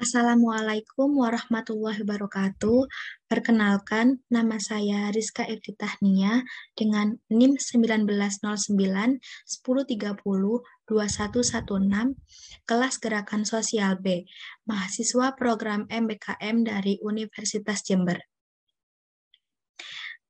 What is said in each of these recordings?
Assalamualaikum warahmatullahi wabarakatuh. Perkenalkan, nama saya Rizka Iftitahnia dengan NIM 1909 1030 2116, kelas Gerakan Sosial B, mahasiswa program MBKM dari Universitas Jember.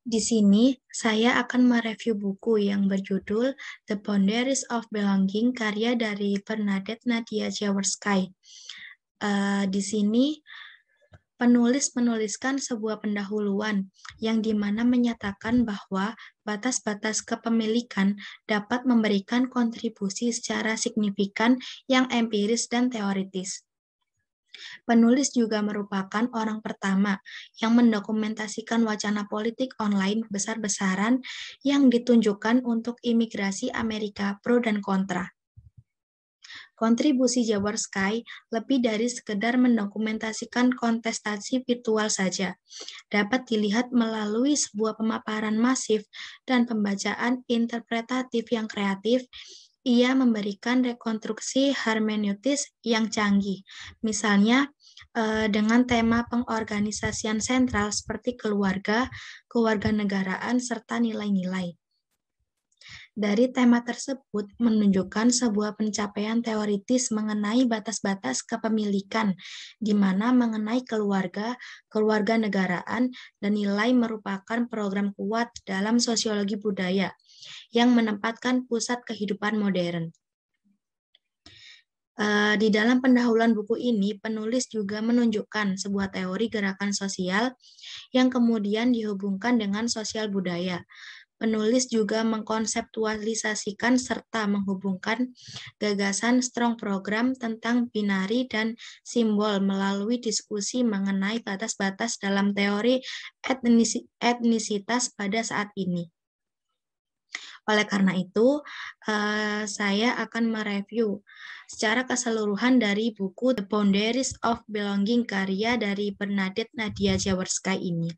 Di sini, saya akan mereview buku yang berjudul The Boundaries of Belonging, karya dari Bernadette Nadia Jaworski uh, di sini penulis menuliskan sebuah pendahuluan yang dimana menyatakan bahwa batas-batas kepemilikan dapat memberikan kontribusi secara signifikan yang empiris dan teoritis. Penulis juga merupakan orang pertama yang mendokumentasikan wacana politik online besar-besaran yang ditunjukkan untuk imigrasi Amerika pro dan kontra kontribusi Jabar Sky lebih dari sekedar mendokumentasikan kontestasi virtual saja. Dapat dilihat melalui sebuah pemaparan masif dan pembacaan interpretatif yang kreatif, ia memberikan rekonstruksi hermeneutis yang canggih. Misalnya, eh, dengan tema pengorganisasian sentral seperti keluarga, kewarganegaraan, serta nilai-nilai dari tema tersebut menunjukkan sebuah pencapaian teoritis mengenai batas-batas kepemilikan, di mana mengenai keluarga, keluarga negaraan, dan nilai merupakan program kuat dalam sosiologi budaya yang menempatkan pusat kehidupan modern. Eh, di dalam pendahuluan buku ini, penulis juga menunjukkan sebuah teori gerakan sosial yang kemudian dihubungkan dengan sosial budaya penulis juga mengkonseptualisasikan serta menghubungkan gagasan strong program tentang binari dan simbol melalui diskusi mengenai batas-batas dalam teori etnisitas pada saat ini. Oleh karena itu, eh, saya akan mereview secara keseluruhan dari buku The Boundaries of Belonging karya dari Bernadette Nadia Jaworska ini.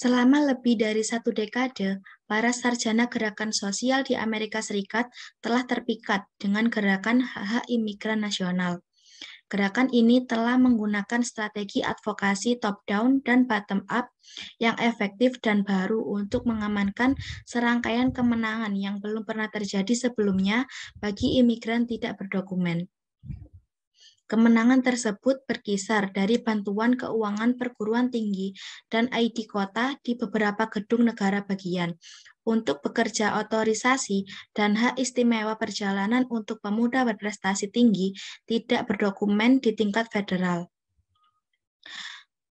Selama lebih dari satu dekade, para sarjana gerakan sosial di Amerika Serikat telah terpikat dengan gerakan hak-hak imigran nasional. Gerakan ini telah menggunakan strategi advokasi top-down dan bottom-up yang efektif dan baru untuk mengamankan serangkaian kemenangan yang belum pernah terjadi sebelumnya bagi imigran tidak berdokumen. Kemenangan tersebut berkisar dari bantuan keuangan perguruan tinggi dan ID kota di beberapa gedung negara bagian untuk bekerja otorisasi dan hak istimewa perjalanan untuk pemuda berprestasi tinggi tidak berdokumen di tingkat federal.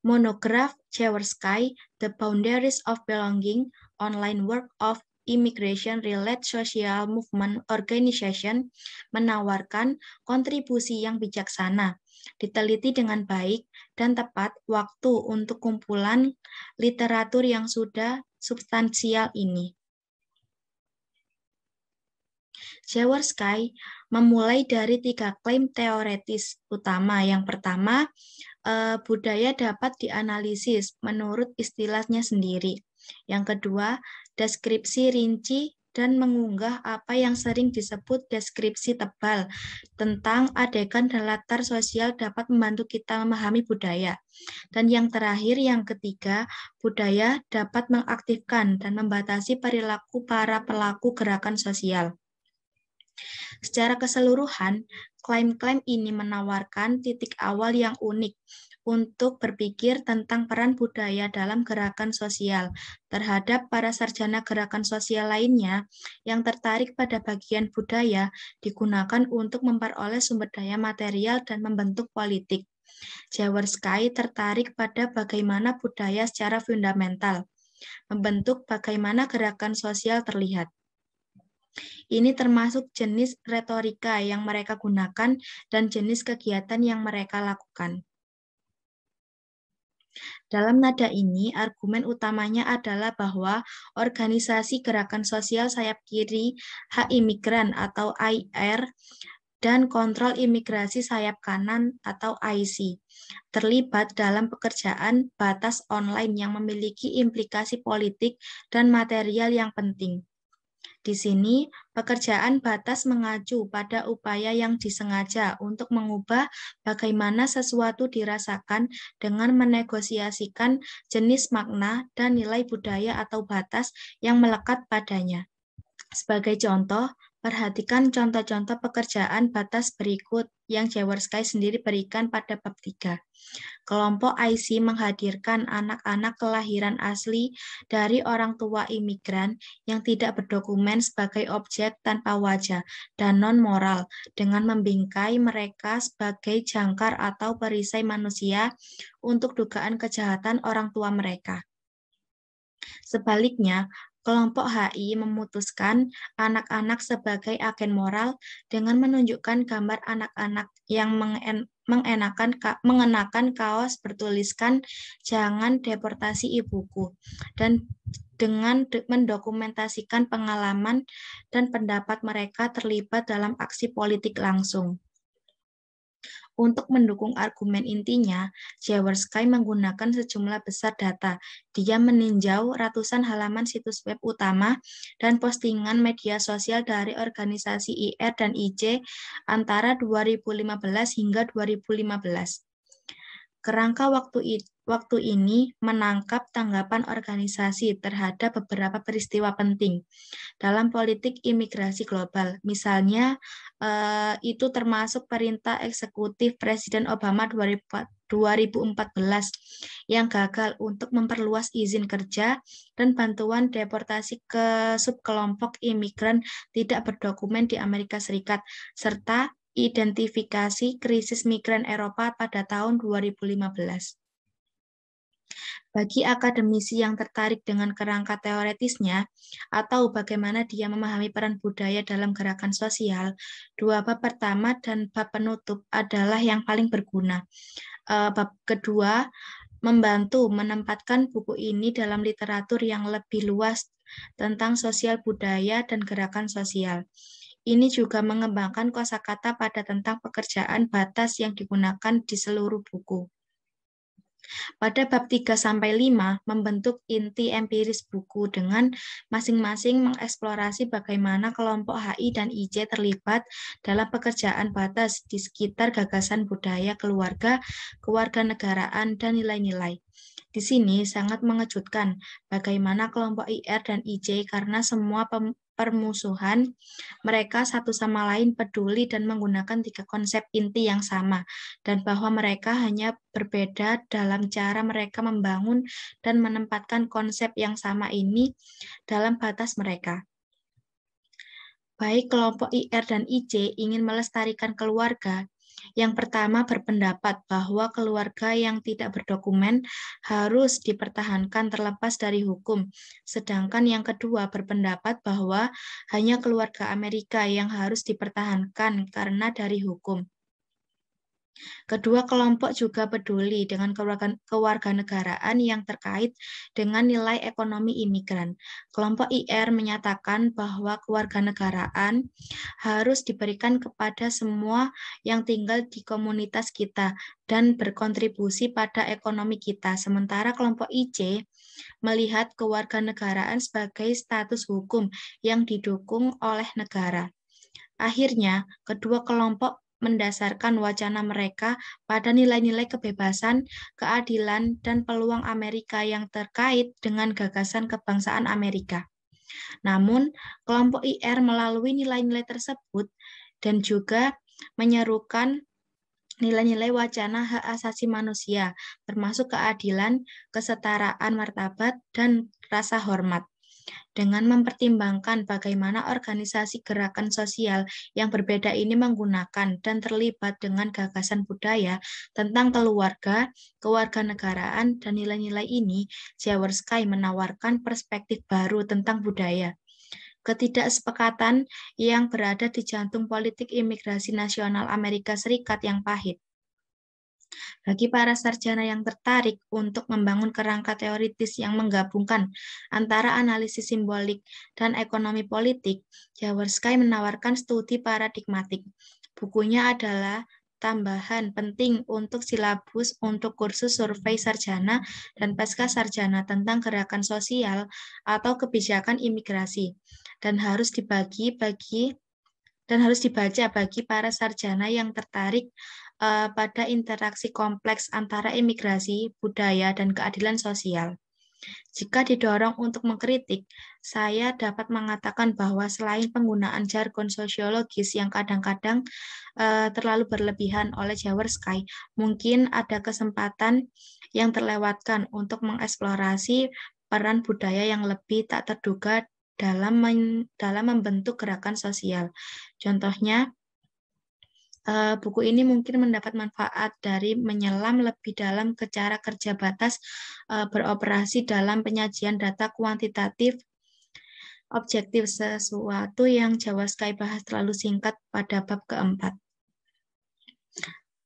Monograf Chewersky, The Boundaries of Belonging, Online Work of Immigration Related Social Movement Organization menawarkan kontribusi yang bijaksana, diteliti dengan baik dan tepat waktu untuk kumpulan literatur yang sudah substansial ini. Jawar memulai dari tiga klaim teoretis utama. Yang pertama, eh, budaya dapat dianalisis menurut istilahnya sendiri. Yang kedua, deskripsi rinci dan mengunggah apa yang sering disebut deskripsi tebal tentang adegan dan latar sosial dapat membantu kita memahami budaya. Dan yang terakhir, yang ketiga, budaya dapat mengaktifkan dan membatasi perilaku para pelaku gerakan sosial. Secara keseluruhan, klaim-klaim ini menawarkan titik awal yang unik untuk berpikir tentang peran budaya dalam gerakan sosial terhadap para sarjana gerakan sosial lainnya yang tertarik pada bagian budaya digunakan untuk memperoleh sumber daya material dan membentuk politik. Jaworski tertarik pada bagaimana budaya secara fundamental membentuk bagaimana gerakan sosial terlihat. Ini termasuk jenis retorika yang mereka gunakan dan jenis kegiatan yang mereka lakukan. Dalam nada ini, argumen utamanya adalah bahwa organisasi gerakan sosial sayap kiri hak imigran atau IR dan kontrol imigrasi sayap kanan atau IC terlibat dalam pekerjaan batas online yang memiliki implikasi politik dan material yang penting. Di sini, pekerjaan batas mengacu pada upaya yang disengaja untuk mengubah bagaimana sesuatu dirasakan dengan menegosiasikan jenis makna dan nilai budaya atau batas yang melekat padanya. Sebagai contoh, Perhatikan contoh-contoh pekerjaan batas berikut yang Sky sendiri berikan pada bab 3. Kelompok IC menghadirkan anak-anak kelahiran asli dari orang tua imigran yang tidak berdokumen sebagai objek tanpa wajah dan non-moral dengan membingkai mereka sebagai jangkar atau perisai manusia untuk dugaan kejahatan orang tua mereka. Sebaliknya, kelompok HI memutuskan anak-anak sebagai agen moral dengan menunjukkan gambar anak-anak yang mengenakan mengenakan kaos bertuliskan jangan deportasi ibuku dan dengan mendokumentasikan pengalaman dan pendapat mereka terlibat dalam aksi politik langsung. Untuk mendukung argumen intinya, Jaworski menggunakan sejumlah besar data. Dia meninjau ratusan halaman situs web utama dan postingan media sosial dari organisasi IR dan IC antara 2015 hingga 2015. Kerangka waktu, waktu ini menangkap tanggapan organisasi terhadap beberapa peristiwa penting dalam politik imigrasi global. Misalnya, eh, itu termasuk perintah eksekutif Presiden Obama 2014 yang gagal untuk memperluas izin kerja dan bantuan deportasi ke subkelompok imigran tidak berdokumen di Amerika Serikat, serta identifikasi krisis migran Eropa pada tahun 2015. Bagi akademisi yang tertarik dengan kerangka teoretisnya atau bagaimana dia memahami peran budaya dalam gerakan sosial, dua bab pertama dan bab penutup adalah yang paling berguna. Eh, bab kedua membantu menempatkan buku ini dalam literatur yang lebih luas tentang sosial budaya dan gerakan sosial. Ini juga mengembangkan kosakata pada tentang pekerjaan batas yang digunakan di seluruh buku. Pada bab 3 sampai 5 membentuk inti empiris buku dengan masing-masing mengeksplorasi bagaimana kelompok HI dan IJ terlibat dalam pekerjaan batas di sekitar gagasan budaya keluarga, kewarganegaraan dan nilai-nilai. Di sini sangat mengejutkan bagaimana kelompok IR dan IJ karena semua permusuhan, mereka satu sama lain peduli dan menggunakan tiga konsep inti yang sama, dan bahwa mereka hanya berbeda dalam cara mereka membangun dan menempatkan konsep yang sama ini dalam batas mereka. Baik kelompok IR dan IC ingin melestarikan keluarga yang pertama berpendapat bahwa keluarga yang tidak berdokumen harus dipertahankan terlepas dari hukum. Sedangkan yang kedua berpendapat bahwa hanya keluarga Amerika yang harus dipertahankan karena dari hukum. Kedua kelompok juga peduli dengan kewarganegaraan yang terkait dengan nilai ekonomi imigran. Kelompok IR menyatakan bahwa kewarganegaraan harus diberikan kepada semua yang tinggal di komunitas kita dan berkontribusi pada ekonomi kita. Sementara kelompok IC melihat kewarganegaraan sebagai status hukum yang didukung oleh negara. Akhirnya, kedua kelompok mendasarkan wacana mereka pada nilai-nilai kebebasan, keadilan, dan peluang Amerika yang terkait dengan gagasan kebangsaan Amerika. Namun, kelompok IR melalui nilai-nilai tersebut dan juga menyerukan nilai-nilai wacana hak asasi manusia, termasuk keadilan, kesetaraan martabat, dan rasa hormat dengan mempertimbangkan bagaimana organisasi gerakan sosial yang berbeda ini menggunakan dan terlibat dengan gagasan budaya tentang keluarga, kewarganegaraan, dan nilai-nilai ini, Jawar menawarkan perspektif baru tentang budaya ketidaksepakatan yang berada di jantung politik imigrasi nasional Amerika Serikat yang pahit. Bagi para sarjana yang tertarik untuk membangun kerangka teoritis yang menggabungkan antara analisis simbolik dan ekonomi politik, Jaworski menawarkan studi paradigmatik. Bukunya adalah tambahan penting untuk silabus untuk kursus survei sarjana dan pasca sarjana tentang gerakan sosial atau kebijakan imigrasi dan harus dibagi bagi dan harus dibaca bagi para sarjana yang tertarik uh, pada interaksi kompleks antara imigrasi, budaya, dan keadilan sosial. Jika didorong untuk mengkritik, saya dapat mengatakan bahwa selain penggunaan jargon sosiologis yang kadang-kadang uh, terlalu berlebihan oleh Jawer Sky, mungkin ada kesempatan yang terlewatkan untuk mengeksplorasi peran budaya yang lebih tak terduga dalam dalam membentuk gerakan sosial. Contohnya, Eh, buku ini mungkin mendapat manfaat dari menyelam lebih dalam ke cara kerja batas eh, beroperasi dalam penyajian data kuantitatif objektif sesuatu yang Jawa Sky bahas terlalu singkat pada bab keempat.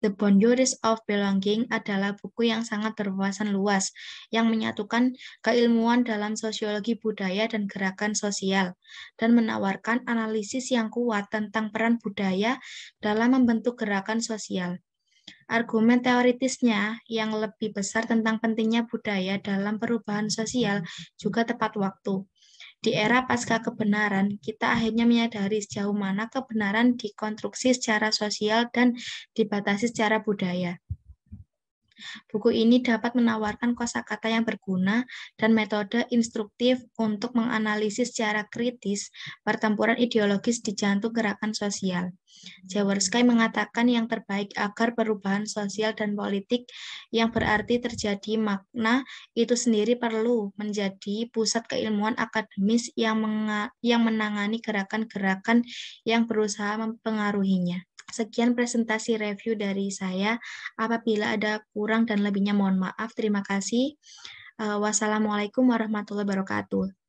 The Boundaries of Belonging adalah buku yang sangat berwawasan luas, yang menyatukan keilmuan dalam sosiologi budaya dan gerakan sosial, dan menawarkan analisis yang kuat tentang peran budaya dalam membentuk gerakan sosial. Argumen teoritisnya yang lebih besar tentang pentingnya budaya dalam perubahan sosial juga tepat waktu. Di era pasca kebenaran, kita akhirnya menyadari sejauh mana kebenaran dikonstruksi secara sosial dan dibatasi secara budaya. Buku ini dapat menawarkan kosakata yang berguna dan metode instruktif untuk menganalisis secara kritis pertempuran ideologis di jantung gerakan sosial. Jaworski mengatakan yang terbaik agar perubahan sosial dan politik yang berarti terjadi makna itu sendiri perlu menjadi pusat keilmuan akademis yang, yang menangani gerakan-gerakan yang berusaha mempengaruhinya. Sekian presentasi review dari saya. Apabila ada kurang dan lebihnya mohon maaf. Terima kasih. Eh, wassalamualaikum warahmatullahi wabarakatuh.